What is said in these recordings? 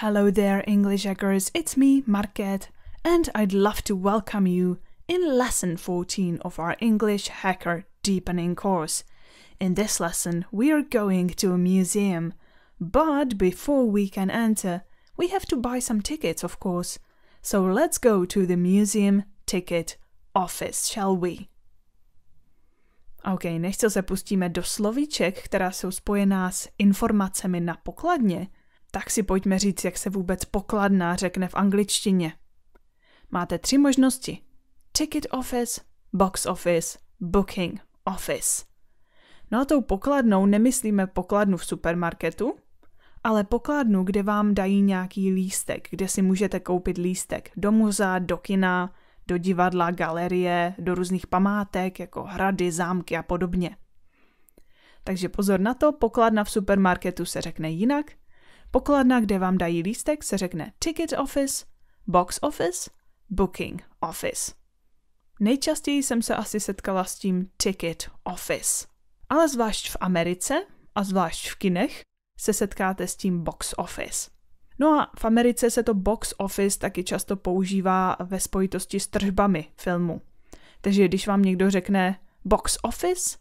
Hello there, English hackers, it's me, Market, and I'd love to welcome you in lesson 14 of our English Hacker Deepening course. In this lesson, we are going to a museum, but before we can enter, we have to buy some tickets, of course. So let's go to the museum ticket office, shall we? OK, než se do slovíček, která jsou spojená s informacemi na pokladně, Tak si pojďme říct, jak se vůbec pokladna řekne v angličtině. Máte tři možnosti. Ticket office, box office, booking office. No a tou pokladnou nemyslíme pokladnu v supermarketu, ale pokladnu, kde vám dají nějaký lístek, kde si můžete koupit lístek do muzea, do kina, do divadla, galerie, do různých památek, jako hrady, zámky a podobně. Takže pozor na to, pokladna v supermarketu se řekne jinak, Pokladna, kde vám dají lístek, se řekne ticket office, box office, booking office. Nejčastěji jsem se asi setkala s tím ticket office. Ale zvlášť v Americe a zvlášť v kinech se setkáte s tím box office. No a v Americe se to box office taky často používá ve spojitosti s tržbami filmu. Takže když vám někdo řekne box office,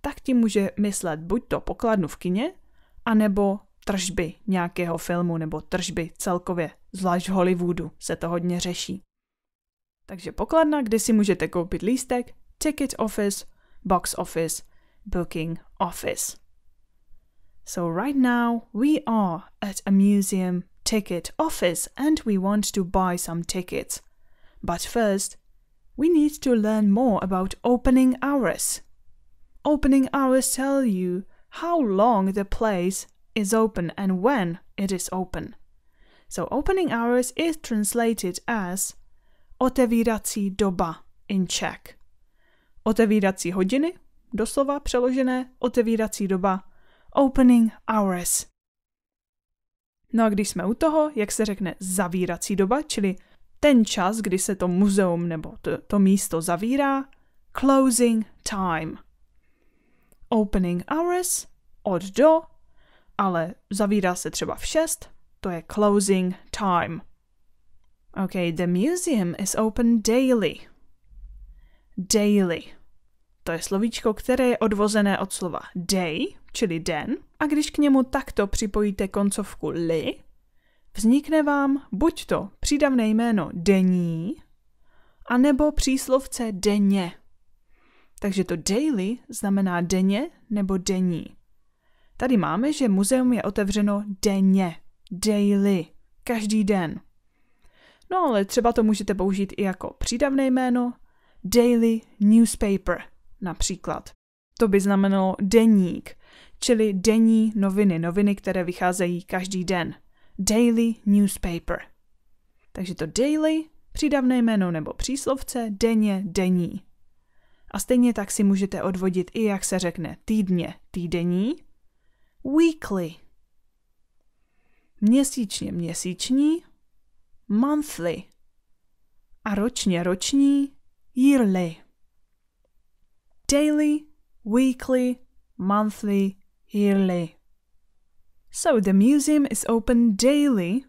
tak tím může myslet buď to pokladnu v kině, anebo tržby nějakého filmu nebo tržby celkově, zvlášť v Hollywoodu se to hodně řeší. Takže pokladna, kde si můžete koupit lístek, ticket office, box office, booking office. So right now we are at a museum ticket office and we want to buy some tickets. But first, we need to learn more about opening hours. Opening hours tell you how long the place is open and when it is open. So opening hours is translated as otevírací doba in Czech. Otevírací hodiny, doslova přeložené otevírací doba, opening hours. No a když jsme u toho, jak se řekne zavírací doba, čili ten čas, kdy se to muzeum nebo to, to místo zavírá, closing time. Opening hours od do ale zavírá se třeba v 6, to je closing time. OK, the museum is open daily. Daily. To je slovíčko, které je odvozené od slova day, čili den, a když k němu takto připojíte koncovku li, vznikne vám buď to přídavné jméno denní, anebo příslovce denně. Takže to daily znamená denně nebo denní. Tady máme, že muzeum je otevřeno denně, daily, každý den. No ale třeba to můžete použít i jako přídavné jméno Daily Newspaper například. To by znamenalo deník, čili denní noviny, noviny, které vycházejí každý den. Daily Newspaper. Takže to daily, přídavné jméno nebo příslovce, denně, denní. A stejně tak si můžete odvodit i jak se řekne týdně, týdenní, weekly. Měsíčně měsíční, monthly. A ročně roční, yearly. Daily, weekly, monthly, yearly. So the museum is open daily,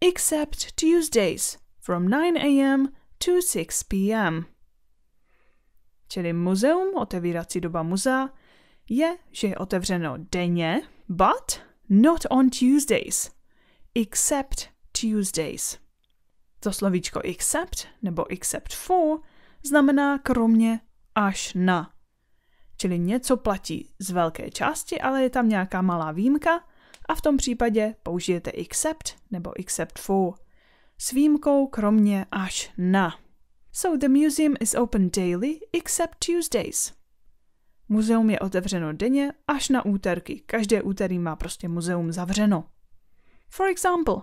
except Tuesdays from 9 a.m. to 6 p.m. Čili muzeum, otevírací doba muzea, je, že je otevřeno denně, but not on Tuesdays, except Tuesdays. To slovíčko except nebo except for znamená kromě až na. Čili něco platí z velké části, ale je tam nějaká malá výjimka a v tom případě použijete except nebo except for s výjimkou kromě až na. So the museum is open daily except Tuesdays. Muzeum je otevřeno denně až na úterky. Každé úterý má prostě muzeum zavřeno. For example,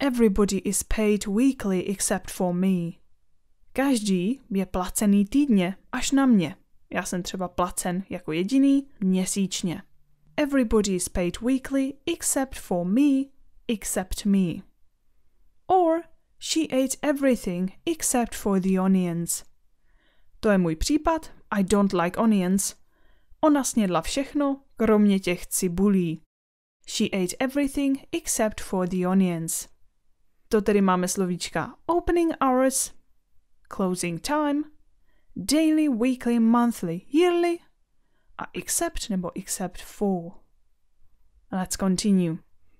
everybody is paid weekly except for me. Každý je placený týdně až na mě. Já jsem třeba placen jako jediný měsíčně. Everybody is paid weekly except for me, except me. Or she ate everything except for the onions. To je můj případ. I don't like onions. Ona snědla všechno, kromě těch cibulí. She ate everything except for the onions. To tedy máme slovíčka opening hours, closing time, daily, weekly, monthly, yearly a except nebo except for. Let's continue.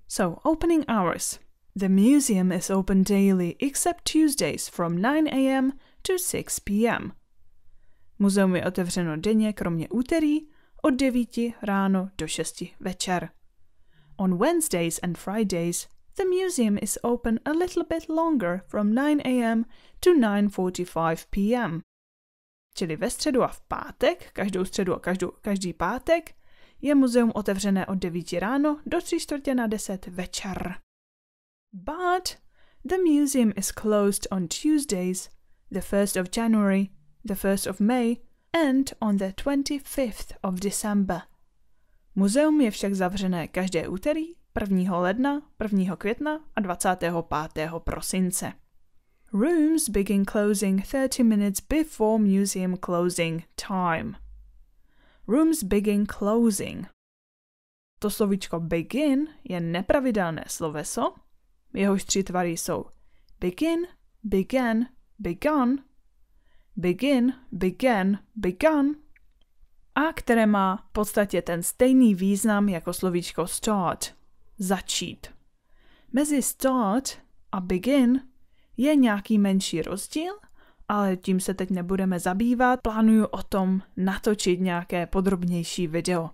So, opening hours. The museum is open daily except Tuesdays from 9 a.m. to 6 p.m. Muzeum je otevřeno denně kromě úterý od 9 ráno do 6 večer. On Wednesdays and Fridays, the museum is open a little bit longer from 9 a.m. to 9.45 p.m. Čili ve středu a v pátek, každou středu a každou, každý pátek, je muzeum otevřené od 9 ráno do 3 čtvrtě na 10 večer. But the museum is closed on Tuesdays, the 1st of January, the 1st of May, and on the 25th of December. Muzeum je však zavřené každé úterý, 1. ledna, 1. května a 25. prosince. Rooms begin closing 30 minutes before museum closing time. Rooms begin closing. To slovíčko begin je nepravidelné sloveso, jehož tři tvary jsou begin, began, begun begin, began, begun a které má v podstatě ten stejný význam jako slovíčko start, začít. Mezi start a begin je nějaký menší rozdíl, ale tím se teď nebudeme zabývat, plánuju o tom natočit nějaké podrobnější video.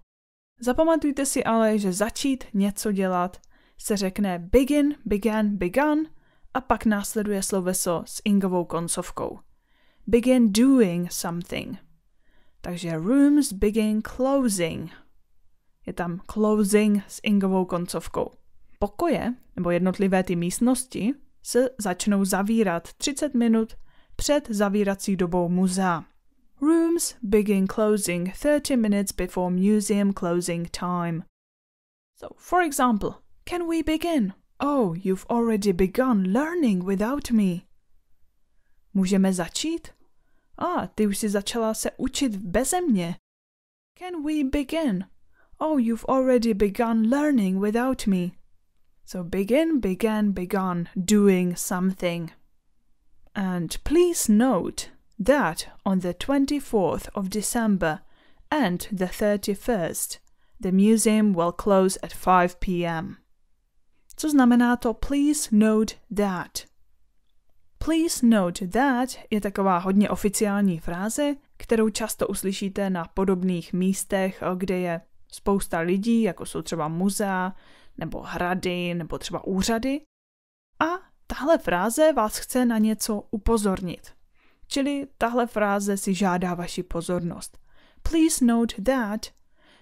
Zapamatujte si ale, že začít něco dělat se řekne begin, began, begun a pak následuje sloveso s ingovou koncovkou. Begin doing something. Takže rooms begin closing. Je tam closing s ingovou koncovkou. Pokoje, nebo jednotlivé ty místnosti, se začnou zavírat 30 minut před zavírací dobou muzea. Rooms begin closing 30 minutes before museum closing time. So, for example, can we begin? Oh, you've already begun learning without me. Můžeme začít? A, ah, ty už si začala se učit beze mě. Can we begin? Oh, you've already begun learning without me. So begin, began, begun, doing something. And please note that on the 24th of December and the 31st, the museum will close at 5 p.m. Co znamená to please note that? Please note that je taková hodně oficiální fráze, kterou často uslyšíte na podobných místech, kde je spousta lidí, jako jsou třeba muzea, nebo hrady, nebo třeba úřady. A tahle fráze vás chce na něco upozornit. Čili tahle fráze si žádá vaši pozornost. Please note that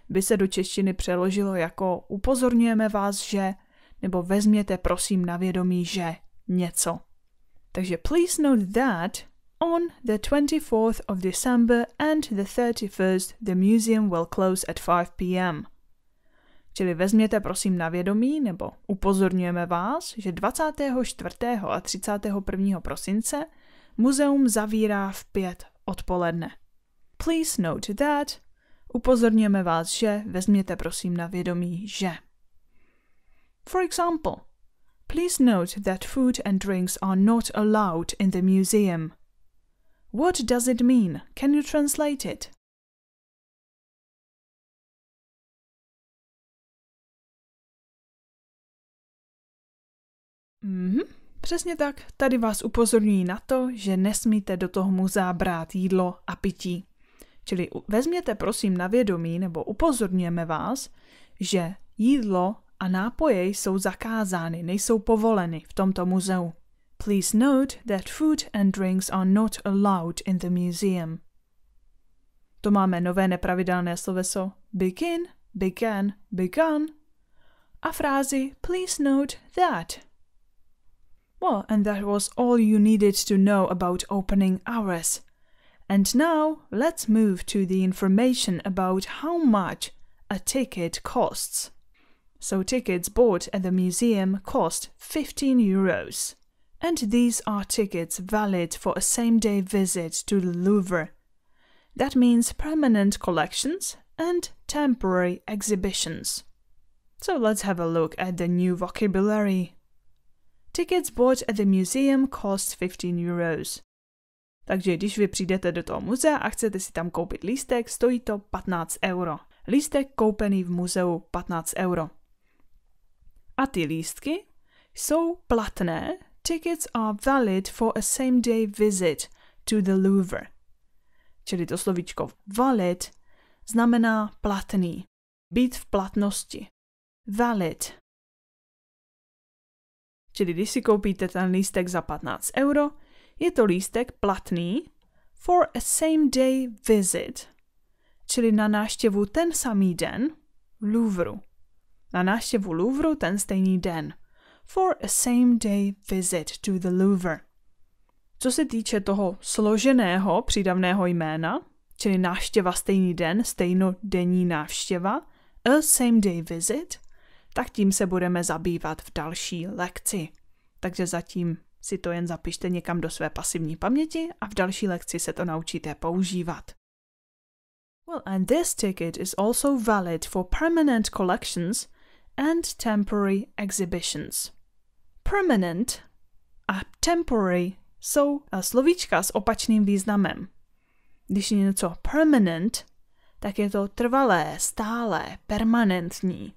by se do češtiny přeložilo jako upozorňujeme vás, že, nebo vezměte prosím na vědomí, že něco. Takže please note that on the 24th of December and the 31st the museum will close at 5 p.m. Čili vezměte prosím na vědomí, nebo upozorňujeme vás, že 24. a 31. prosince muzeum zavírá v 5 odpoledne. Please note that. Upozorňujeme vás, že vezměte prosím na vědomí, že. For example, Please note that food and drinks are not allowed in the museum. What does it mean? Can you translate it? -hmm. přesně tak. Tady vás upozorňují na to, že nesmíte do toho muzea brát jídlo a pití. Čili vezměte prosím na vědomí, nebo upozorněme vás, že jídlo a nápoje jsou zakázány, nejsou povoleny v tomto muzeu. Please note that food and drinks are not allowed in the museum. To máme nové nepravidelné sloveso begin, began, begun a frázi please note that. Well, and that was all you needed to know about opening hours. And now let's move to the information about how much a ticket costs so tickets bought at the museum cost 15 euros. And these are tickets valid for a same day visit to the Louvre. That means permanent collections and temporary exhibitions. So let's have a look at the new vocabulary. Tickets bought at the museum cost 15 euros. Takže když vy přijdete do toho muzea a chcete si tam koupit lístek, stojí to 15 euro. Lístek koupený v muzeu 15 euro. A ty lístky jsou platné. Tickets are valid for a same day visit to the Louvre. Čili to slovíčko valid znamená platný. Být v platnosti. Valid. Čili když si koupíte ten lístek za 15 euro, je to lístek platný for a same day visit, čili na náštěvu ten samý den Louvru na návštěvu Louvru ten stejný den. For a same day visit to the Louvre. Co se týče toho složeného přídavného jména, čili návštěva stejný den, stejno denní návštěva, a same day visit, tak tím se budeme zabývat v další lekci. Takže zatím si to jen zapište někam do své pasivní paměti a v další lekci se to naučíte používat. Well, and this ticket is also valid for permanent collections and temporary exhibitions. Permanent a temporary jsou eh, slovíčka s opačným významem. Když je něco permanent, tak je to trvalé, stále, permanentní.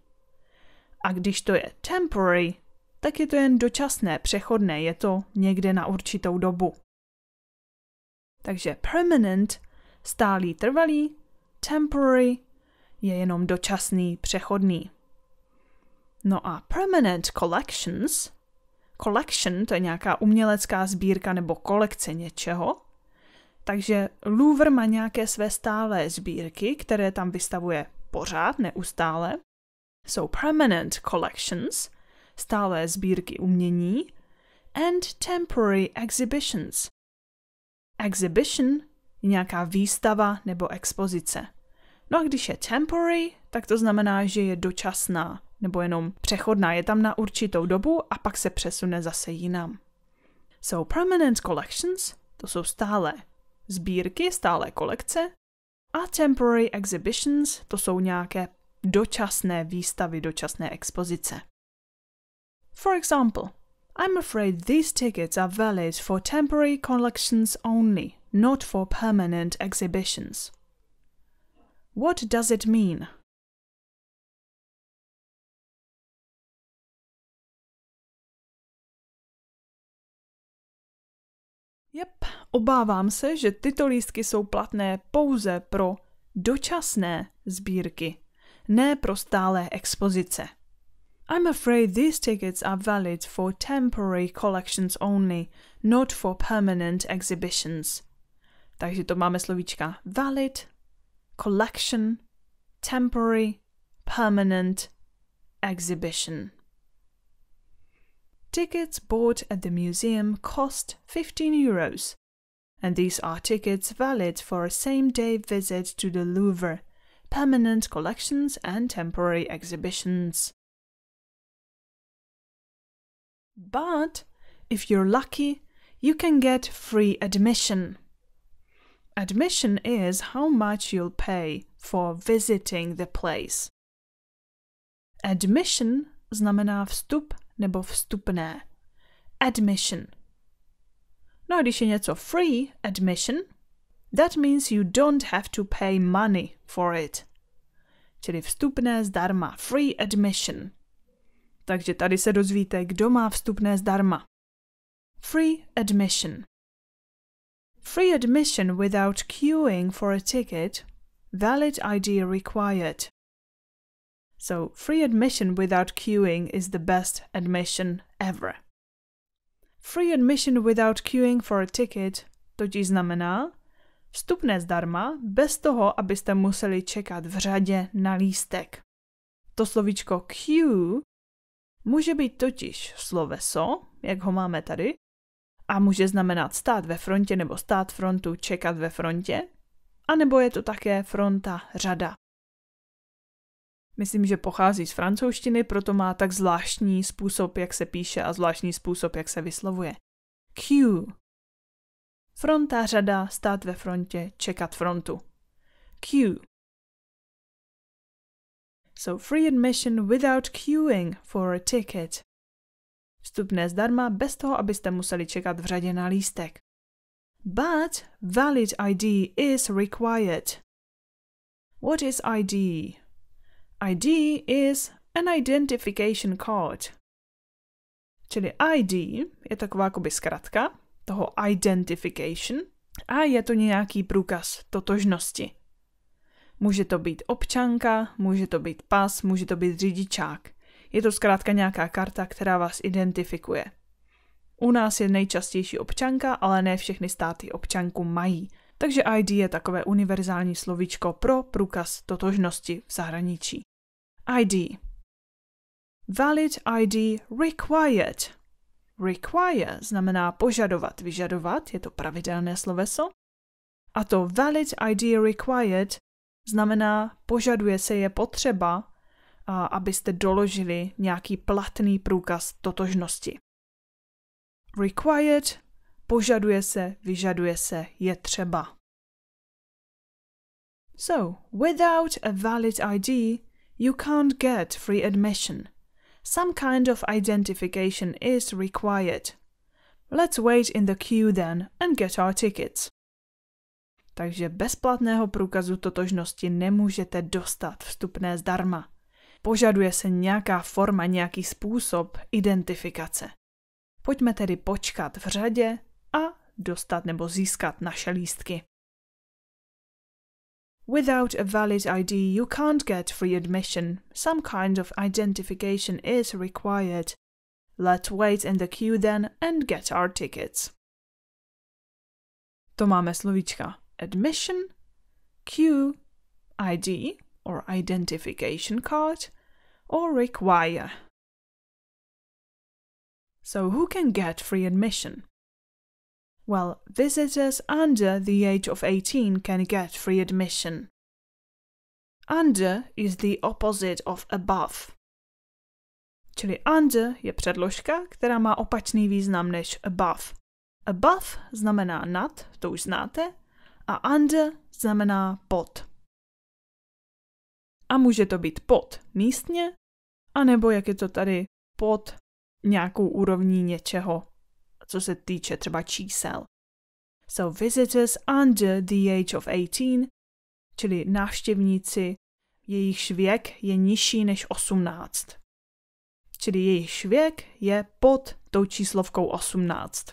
A když to je temporary, tak je to jen dočasné, přechodné, je to někde na určitou dobu. Takže permanent, stálý, trvalý, temporary je jenom dočasný, přechodný. No a permanent collections, collection to je nějaká umělecká sbírka nebo kolekce něčeho, takže Louvre má nějaké své stálé sbírky, které tam vystavuje pořád, neustále. Jsou permanent collections, stálé sbírky umění, and temporary exhibitions. Exhibition je nějaká výstava nebo expozice. No a když je temporary, tak to znamená, že je dočasná nebo jenom přechodná, je tam na určitou dobu a pak se přesune zase jinam. So permanent collections, to jsou stále sbírky, stále kolekce, a temporary exhibitions, to jsou nějaké dočasné výstavy, dočasné expozice. For example, I'm afraid these tickets are valid for temporary collections only, not for permanent exhibitions. What does it mean? Jep, obávám se, že tyto lístky jsou platné pouze pro dočasné sbírky, ne pro stálé expozice. I'm afraid these tickets are valid for temporary collections only, not for permanent exhibitions. Takže to máme slovíčka valid, collection, temporary, permanent, exhibition. Tickets bought at the museum cost 15 euros, and these are tickets valid for a same day visit to the Louvre, permanent collections, and temporary exhibitions. But if you're lucky, you can get free admission. Admission is how much you'll pay for visiting the place. Admission znamená vstup nebo vstupné. Admission. No a když je něco free, admission, that means you don't have to pay money for it. Čili vstupné zdarma, free admission. Takže tady se dozvíte, kdo má vstupné zdarma. Free admission. Free admission without queuing for a ticket. Valid ID required. So, free admission without queuing is the best admission ever. Free admission without queuing for a ticket totiž znamená vstupné zdarma, bez toho, abyste museli čekat v řadě na lístek. To slovíčko queue může být totiž sloveso, jak ho máme tady, a může znamenat stát ve frontě nebo stát frontu, čekat ve frontě, a nebo je to také fronta řada. Myslím, že pochází z francouzštiny, proto má tak zvláštní způsob, jak se píše a zvláštní způsob, jak se vyslovuje. Q. Fronta řada, stát ve frontě, čekat frontu. Q. So free admission without queuing for a ticket. Vstupné zdarma, bez toho, abyste museli čekat v řadě na lístek. But valid ID is required. What is ID? ID is an identification card. Čili ID je taková jakoby zkratka toho identification a je to nějaký průkaz totožnosti. Může to být občanka, může to být pas, může to být řidičák. Je to zkrátka nějaká karta, která vás identifikuje. U nás je nejčastější občanka, ale ne všechny státy občanku mají. Takže ID je takové univerzální slovíčko pro průkaz totožnosti v zahraničí. ID. Valid ID required. Require znamená požadovat, vyžadovat, je to pravidelné sloveso. A to valid ID required znamená požaduje se je potřeba abyste doložili nějaký platný průkaz totožnosti. Required požaduje se, vyžaduje se, je třeba. So, without a valid ID, you can't get free admission. Some kind of identification is required. Let's wait in the queue then and get our tickets. Takže bezplatného průkazu totožnosti nemůžete dostat vstupné zdarma. Požaduje se nějaká forma, nějaký způsob identifikace. Pojďme tedy počkat v řadě a dostat nebo získat naše lístky. Without a valid ID, you can't get free admission. Some kind of identification is required. Let's wait in the queue then and get our tickets. To máme slovíčka admission, queue, ID or identification card or require. So who can get free admission? Well, visitors under the age of 18 can get free admission. Under is the opposite of above. Czyli under je předložka, která má opačný význam než above. Above znamená nad, to už znáte, a under znamená pod. A může to být pod místně, anebo jak je to tady pod nějakou úrovní něčeho, co se týče třeba čísel. So visitors under the age of 18, čili návštěvníci, jejichž věk je nižší než 18. Čili jejich věk je pod tou číslovkou 18.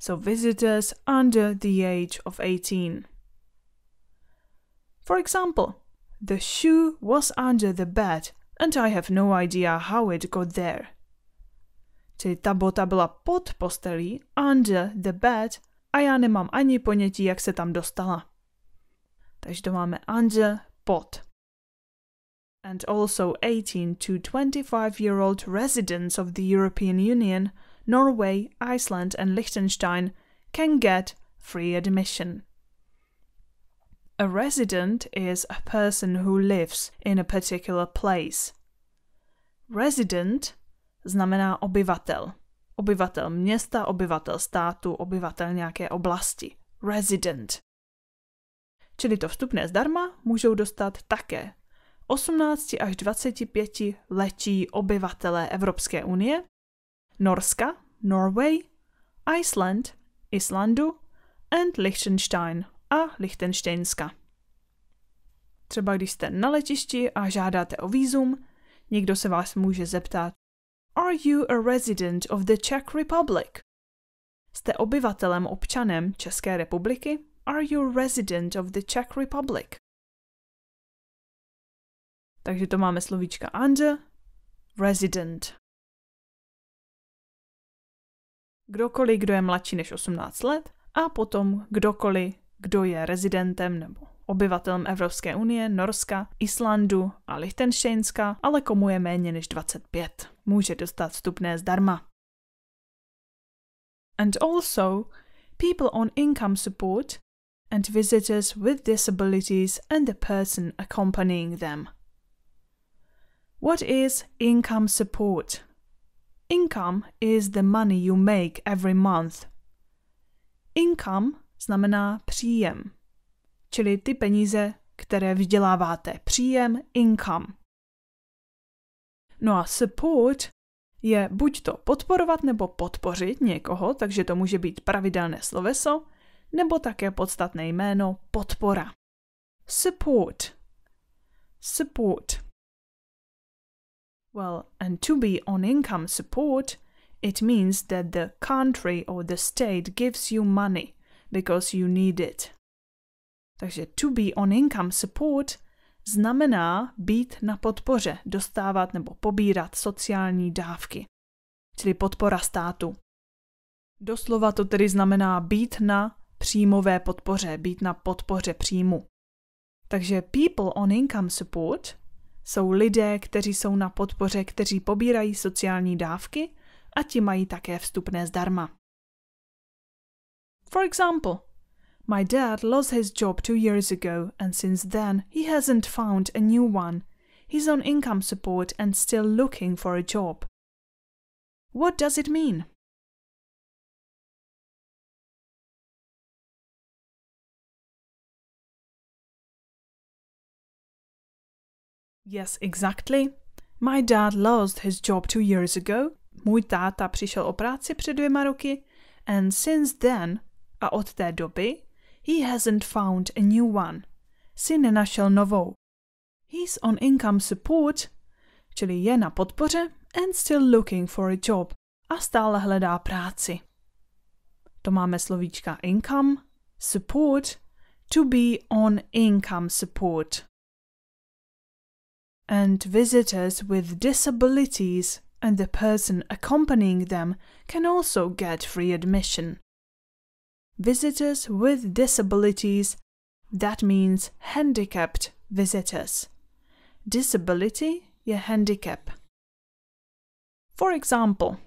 So visitors under the age of 18. For example, the shoe was under the bed and I have no idea how it got there. Czyli ta bota była pod posteli, under the bed, a ja nie ani ponětí, jak se tam dostala. Takže to máme under, pod. And also 18 to 25 year old residents of the European Union, Norway, Iceland and Liechtenstein can get free admission. A resident is a person who lives in a particular place. Resident znamená obyvatel. Obyvatel města, obyvatel státu, obyvatel nějaké oblasti. Resident. Čili to vstupné zdarma můžou dostat také 18 až 25 letí obyvatelé Evropské unie, Norska, Norway, Iceland, Islandu and Liechtenstein a Lichtensteinska. Třeba když jste na letišti a žádáte o výzum, někdo se vás může zeptat Are you a resident of the Czech Republic? Jste obyvatelem občanem České republiky? Are you a resident of the Czech Republic? Takže to máme slovíčka under, resident. Kdokoliv, kdo je mladší než 18 let a potom kdokoliv, kdo je rezidentem nebo obyvatelem Evropské unie, Norska, Islandu a Lichtensteinska, ale komu je méně než 25. Může dostat vstupné zdarma. And also, people on income support and visitors with disabilities and the person accompanying them. What is income support? Income is the money you make every month. Income znamená příjem. Čili ty peníze, které vyděláváte. Příjem, income. No a support je buď to podporovat nebo podpořit někoho, takže to může být pravidelné sloveso, nebo také podstatné jméno podpora. Support. Support. Well, and to be on income support, it means that the country or the state gives you money because you need it. Takže to be on income support znamená být na podpoře, dostávat nebo pobírat sociální dávky, čili podpora státu. Doslova to tedy znamená být na příjmové podpoře, být na podpoře příjmu. Takže people on income support jsou lidé, kteří jsou na podpoře, kteří pobírají sociální dávky a ti mají také vstupné zdarma. For example, my dad lost his job two years ago, and since then he hasn't found a new one. He's on income support and still looking for a job. What does it mean? Yes, exactly. My dad lost his job two years ago. Můj táta přišel o práci před dvěma roky. And since then, a od té doby he hasn't found a new one. Si nenašel novou. He's on income support, čili je na podpoře and still looking for a job a stále hledá práci. To máme slovíčka income, support, to be on income support. And visitors with disabilities and the person accompanying them can also get free admission. visitors with disabilities, that means handicapped visitors. Disability je handicap. For example,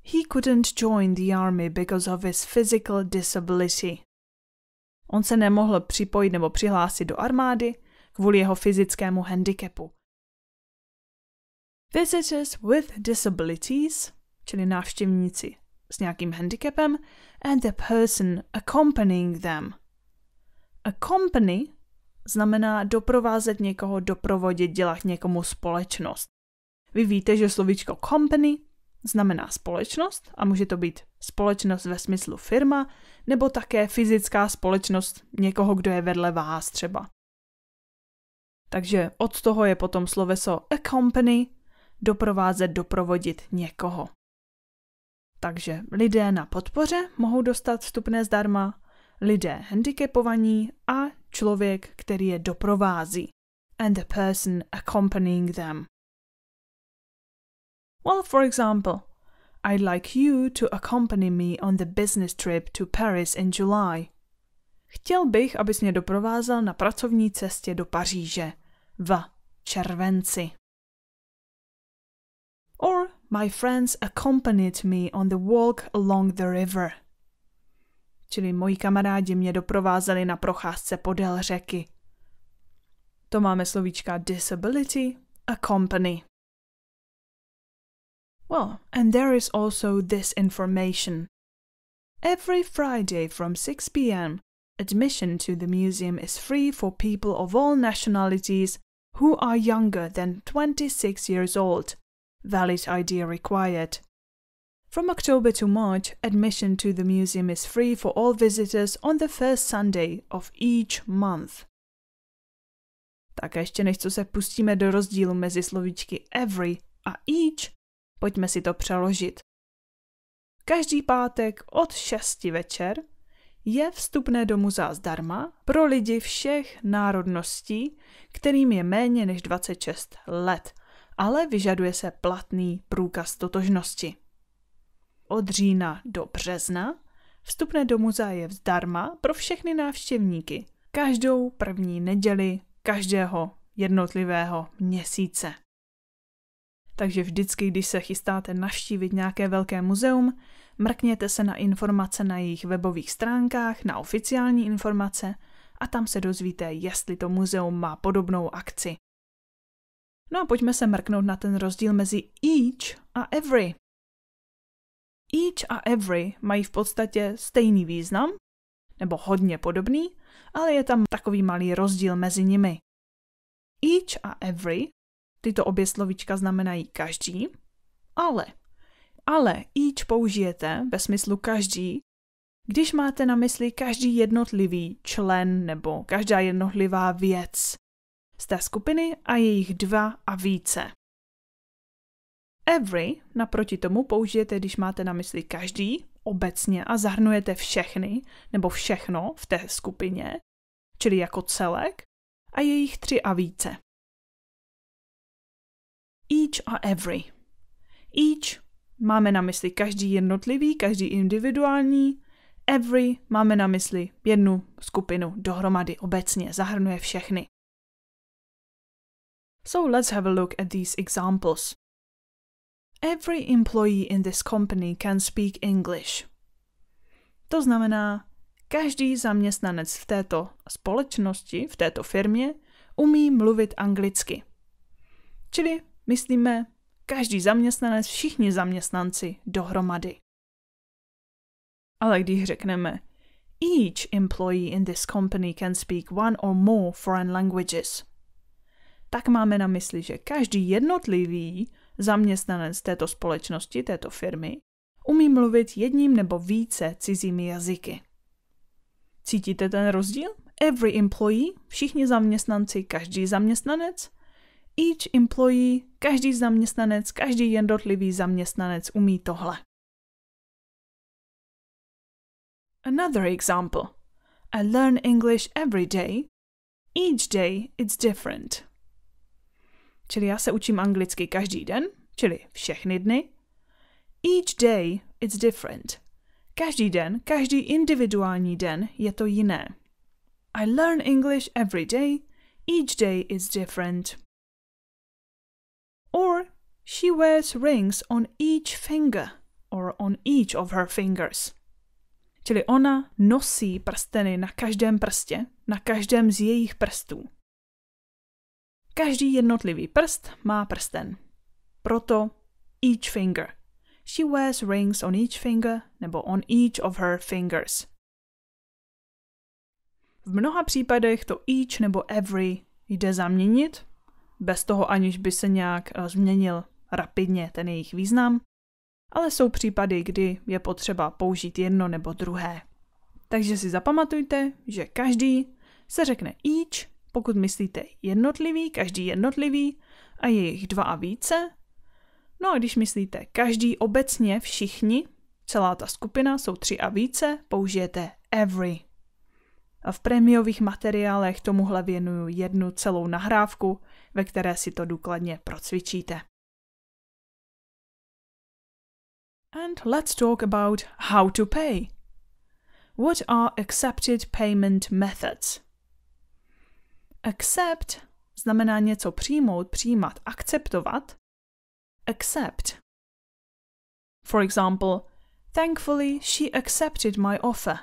he couldn't join the army because of his physical disability. On se nemohl připojit nebo přihlásit do armády kvůli jeho fyzickému handicapu. Visitors with disabilities, čili návštěvníci s nějakým handicapem and the person accompanying them. Accompany znamená doprovázet někoho, doprovodit, dělat někomu společnost. Vy víte, že slovíčko company znamená společnost a může to být společnost ve smyslu firma nebo také fyzická společnost někoho, kdo je vedle vás třeba. Takže od toho je potom sloveso accompany, doprovázet, doprovodit někoho. Takže lidé na podpoře mohou dostat vstupné zdarma, lidé handicapovaní a člověk, který je doprovází. And the person accompanying them. Well, for example, I'd like you to accompany me on the business trip to Paris in July. Chtěl bych, abys mě doprovázal na pracovní cestě do Paříže v červenci. Or my friends accompanied me on the walk along the river. Čili moji kamarádi mě doprovázeli na procházce podél řeky. To máme slovíčka disability, accompany. Well, and there is also this information. Every Friday from 6 pm, admission to the museum is free for people of all nationalities who are younger than 26 years old. valid ID required. From October to March, admission to the museum is free for all visitors on the first Sunday of each month. Tak a ještě než co se pustíme do rozdílu mezi slovíčky every a each, pojďme si to přeložit. Každý pátek od 6 večer je vstupné do muzea zdarma pro lidi všech národností, kterým je méně než 26 let – ale vyžaduje se platný průkaz totožnosti. Od října do března vstupné do muzea je zdarma pro všechny návštěvníky, každou první neděli každého jednotlivého měsíce. Takže vždycky, když se chystáte navštívit nějaké velké muzeum, mrkněte se na informace na jejich webových stránkách, na oficiální informace a tam se dozvíte, jestli to muzeum má podobnou akci. No a pojďme se mrknout na ten rozdíl mezi each a every. Each a every mají v podstatě stejný význam, nebo hodně podobný, ale je tam takový malý rozdíl mezi nimi. Each a every, tyto obě slovíčka znamenají každý, ale. Ale each použijete ve smyslu každý, když máte na mysli každý jednotlivý člen nebo každá jednotlivá věc, z té skupiny a jejich dva a více. Every naproti tomu použijete, když máte na mysli každý obecně a zahrnujete všechny nebo všechno v té skupině, čili jako celek, a jejich tři a více. Each a every. Each máme na mysli každý jednotlivý, každý individuální, every máme na mysli jednu skupinu dohromady obecně, zahrnuje všechny. So let's have a look at these examples. Every employee in this company can speak English. To znamená, každý zaměstnanec v této společnosti, v této firmě, umí mluvit anglicky. Čili myslíme každý zaměstnanec, všichni zaměstnanci dohromady. Ale když řekneme each employee in this company can speak one or more foreign languages – tak máme na mysli, že každý jednotlivý zaměstnanec této společnosti, této firmy, umí mluvit jedním nebo více cizími jazyky. Cítíte ten rozdíl? Every employee, všichni zaměstnanci, každý zaměstnanec. Each employee, každý zaměstnanec, každý jednotlivý zaměstnanec umí tohle. Another example. I learn English every day. Each day it's different čili já se učím anglicky každý den, čili všechny dny. Each day it's different. Každý den, každý individuální den je to jiné. I learn English every day. Each day is different. Or she wears rings on each finger or on each of her fingers. Čili ona nosí prsteny na každém prstě, na každém z jejich prstů. Každý jednotlivý prst má prsten. Proto each finger. She wears rings on each finger nebo on each of her fingers. V mnoha případech to each nebo every jde zaměnit, bez toho aniž by se nějak eh, změnil rapidně ten jejich význam, ale jsou případy, kdy je potřeba použít jedno nebo druhé. Takže si zapamatujte, že každý se řekne each pokud myslíte jednotlivý, každý jednotlivý a je jich dva a více, no a když myslíte každý obecně, všichni, celá ta skupina, jsou tři a více, použijete every. A v prémiových materiálech tomuhle věnuju jednu celou nahrávku, ve které si to důkladně procvičíte. And let's talk about how to pay. What are accepted payment methods? Accept znamená něco přijmout, přijímat, akceptovat. Accept. For example, thankfully she accepted my offer.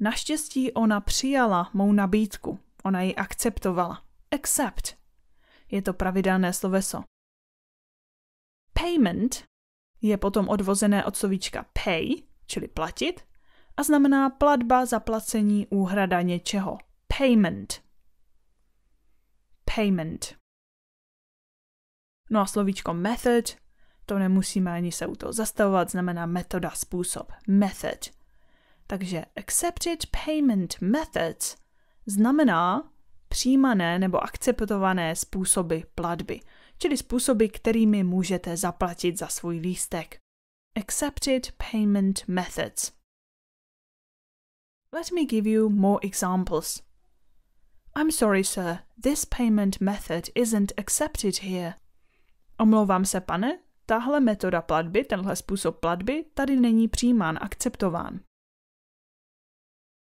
Naštěstí ona přijala mou nabídku. Ona ji akceptovala. Accept. Je to pravidelné sloveso. Payment je potom odvozené od slovíčka pay, čili platit, a znamená platba, zaplacení, úhrada něčeho. Payment payment. No a slovíčko method, to nemusíme ani se u toho zastavovat, znamená metoda, způsob, method. Takže accepted payment methods znamená přijímané nebo akceptované způsoby platby, čili způsoby, kterými můžete zaplatit za svůj lístek. Accepted payment methods. Let me give you more examples. I'm sorry, sir. This payment method isn't accepted here. Omlouvám se, pane. Tahle metoda platby, tenhle způsob platby, tady není přijímán, akceptován.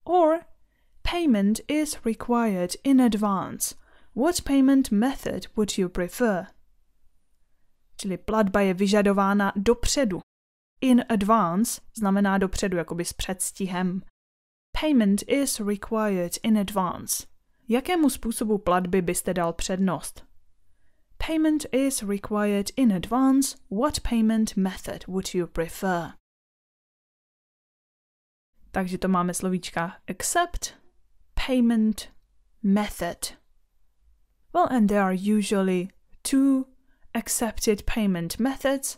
Or payment is required in advance. What payment method would you prefer? Čili platba je vyžadována dopředu. In advance znamená dopředu, jakoby s předstihem. Payment is required in advance. Jakému způsobu platby byste dal přednost? Payment is required in advance. What payment method would you prefer? Takže to máme slovíčka accept, payment, method. Well, and there are usually two accepted payment methods.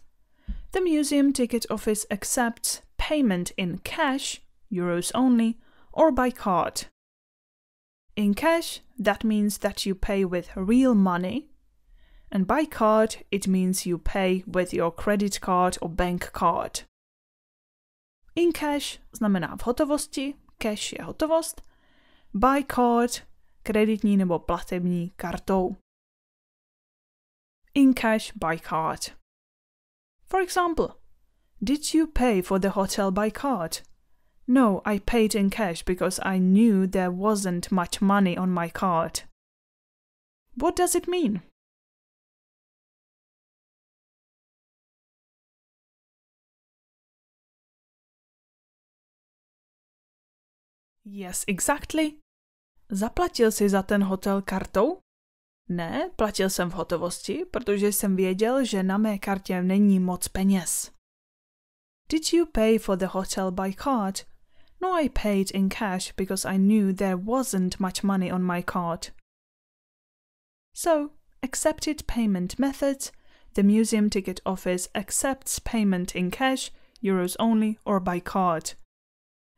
The museum ticket office accepts payment in cash, euros only, or by card. In cash, that means that you pay with real money. And by card, it means you pay with your credit card or bank card. In cash znamená v hotovosti, cash je hotovost, by card kreditní nebo platební kartou. In cash by card. For example, did you pay for the hotel by card? No, I paid in cash because I knew there wasn't much money on my card. What does it mean? Yes, exactly. Zaplatil jsi za ten hotel kartou? Ne, platil jsem v hotovosti, protože jsem věděl, že na mé kartě není moc peněz. Did you pay for the hotel by card nor I paid in cash because I knew there wasn't much money on my card. So, accepted payment methods, the museum ticket office accepts payment in cash, euros only or by card.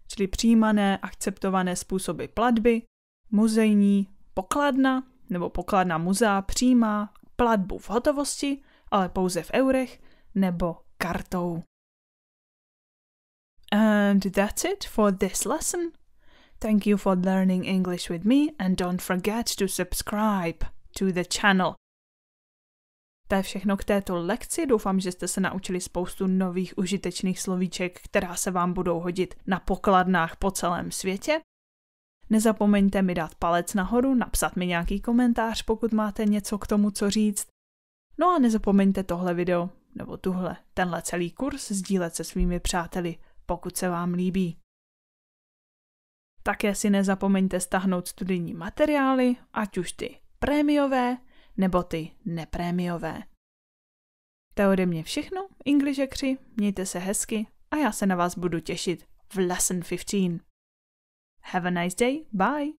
Czyli přijímané akceptované způsoby platby, muzejní pokladna nebo pokladna muzea přijímá platbu v hotovosti, ale pouze v eurech nebo kartou. And that's it for this lesson. Thank you for learning English with me and don't forget to subscribe to the channel. To je všechno k této lekci. Doufám, že jste se naučili spoustu nových užitečných slovíček, která se vám budou hodit na pokladnách po celém světě. Nezapomeňte mi dát palec nahoru, napsat mi nějaký komentář, pokud máte něco k tomu, co říct. No a nezapomeňte tohle video, nebo tuhle, tenhle celý kurz sdílet se svými přáteli pokud se vám líbí. Také si nezapomeňte stahnout studijní materiály, ať už ty prémiové nebo ty neprémiové. To je ode mě všechno, Ingližekři, mějte se hezky a já se na vás budu těšit v Lesson 15. Have a nice day, bye!